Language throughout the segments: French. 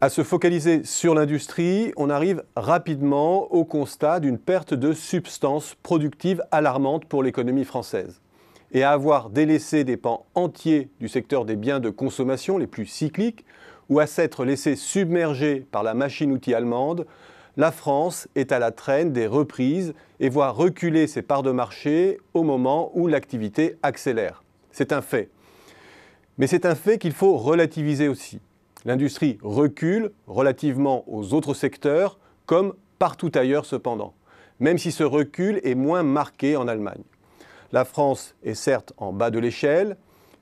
à se focaliser sur l'industrie, on arrive rapidement au constat d'une perte de substance productive alarmante pour l'économie française. Et à avoir délaissé des pans entiers du secteur des biens de consommation les plus cycliques, ou à s'être laissé submerger par la machine-outil allemande, la France est à la traîne des reprises et voit reculer ses parts de marché au moment où l'activité accélère. C'est un fait. Mais c'est un fait qu'il faut relativiser aussi. L'industrie recule relativement aux autres secteurs, comme partout ailleurs cependant, même si ce recul est moins marqué en Allemagne. La France est certes en bas de l'échelle,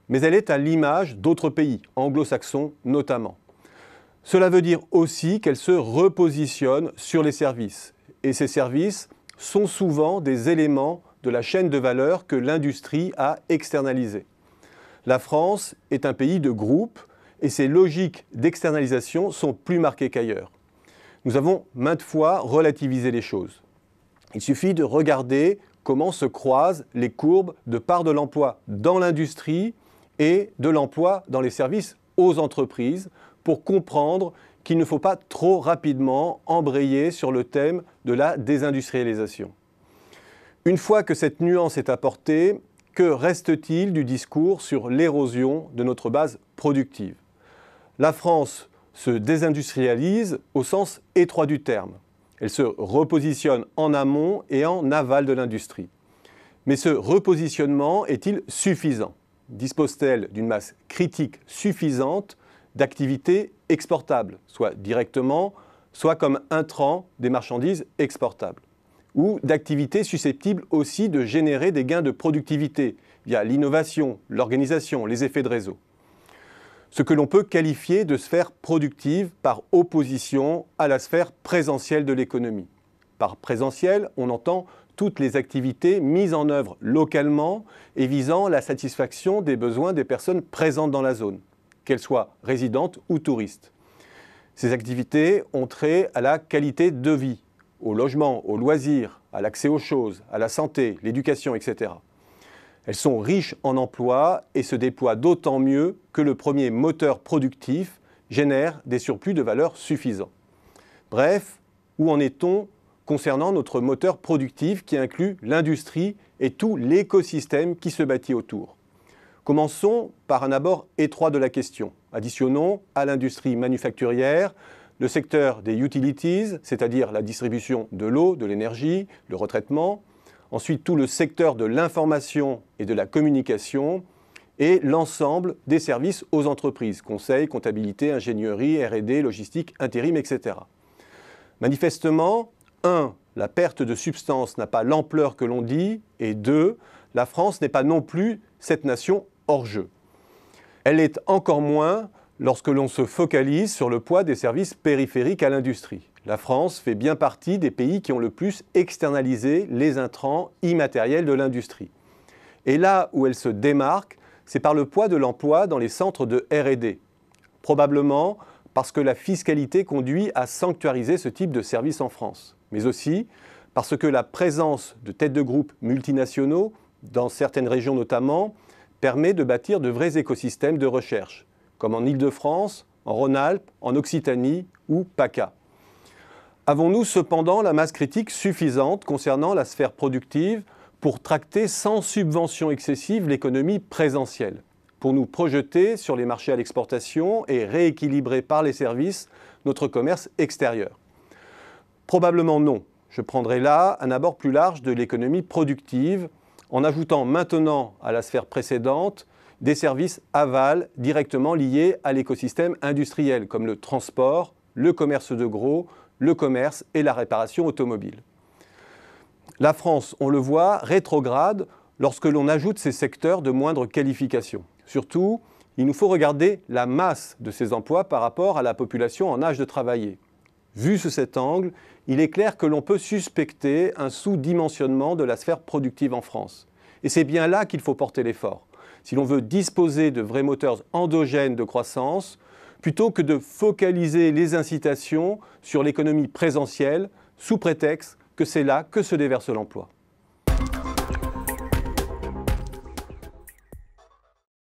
mais elle est à l'image d'autres pays, anglo-saxons notamment. Cela veut dire aussi qu'elle se repositionne sur les services, et ces services sont souvent des éléments de la chaîne de valeur que l'industrie a externalisée. La France est un pays de groupe et ces logiques d'externalisation sont plus marquées qu'ailleurs. Nous avons maintes fois relativisé les choses. Il suffit de regarder comment se croisent les courbes de part de l'emploi dans l'industrie et de l'emploi dans les services aux entreprises pour comprendre qu'il ne faut pas trop rapidement embrayer sur le thème de la désindustrialisation. Une fois que cette nuance est apportée, que reste-t-il du discours sur l'érosion de notre base productive la France se désindustrialise au sens étroit du terme. Elle se repositionne en amont et en aval de l'industrie. Mais ce repositionnement est-il suffisant Dispose-t-elle d'une masse critique suffisante d'activités exportables, soit directement, soit comme intrants des marchandises exportables ou d'activités susceptibles aussi de générer des gains de productivité via l'innovation, l'organisation, les effets de réseau ce que l'on peut qualifier de sphère productive par opposition à la sphère présentielle de l'économie. Par présentiel, on entend toutes les activités mises en œuvre localement et visant la satisfaction des besoins des personnes présentes dans la zone, qu'elles soient résidentes ou touristes. Ces activités ont trait à la qualité de vie, au logement, aux loisirs, à l'accès aux choses, à la santé, l'éducation, etc. Elles sont riches en emplois et se déploient d'autant mieux que le premier moteur productif génère des surplus de valeur suffisants. Bref, où en est-on concernant notre moteur productif qui inclut l'industrie et tout l'écosystème qui se bâtit autour Commençons par un abord étroit de la question. Additionnons à l'industrie manufacturière le secteur des utilities, c'est-à-dire la distribution de l'eau, de l'énergie, le retraitement, ensuite tout le secteur de l'information et de la communication, et l'ensemble des services aux entreprises, conseil, comptabilité, ingénierie, RD, logistique, intérim, etc. Manifestement, 1. La perte de substance n'a pas l'ampleur que l'on dit, et 2. La France n'est pas non plus cette nation hors jeu. Elle est encore moins lorsque l'on se focalise sur le poids des services périphériques à l'industrie. La France fait bien partie des pays qui ont le plus externalisé les intrants immatériels de l'industrie. Et là où elle se démarque, c'est par le poids de l'emploi dans les centres de RD. Probablement parce que la fiscalité conduit à sanctuariser ce type de service en France, mais aussi parce que la présence de têtes de groupe multinationaux, dans certaines régions notamment, permet de bâtir de vrais écosystèmes de recherche, comme en Ile-de-France, en Rhône-Alpes, en Occitanie ou PACA. Avons-nous cependant la masse critique suffisante concernant la sphère productive pour tracter sans subvention excessive l'économie présentielle, pour nous projeter sur les marchés à l'exportation et rééquilibrer par les services notre commerce extérieur Probablement non. Je prendrai là un abord plus large de l'économie productive en ajoutant maintenant à la sphère précédente des services aval directement liés à l'écosystème industriel comme le transport, le commerce de gros, le commerce et la réparation automobile. La France, on le voit, rétrograde lorsque l'on ajoute ces secteurs de moindre qualification. Surtout, il nous faut regarder la masse de ces emplois par rapport à la population en âge de travailler. Vu sous cet angle, il est clair que l'on peut suspecter un sous-dimensionnement de la sphère productive en France. Et c'est bien là qu'il faut porter l'effort. Si l'on veut disposer de vrais moteurs endogènes de croissance, plutôt que de focaliser les incitations sur l'économie présentielle sous prétexte que c'est là que se déverse l'emploi.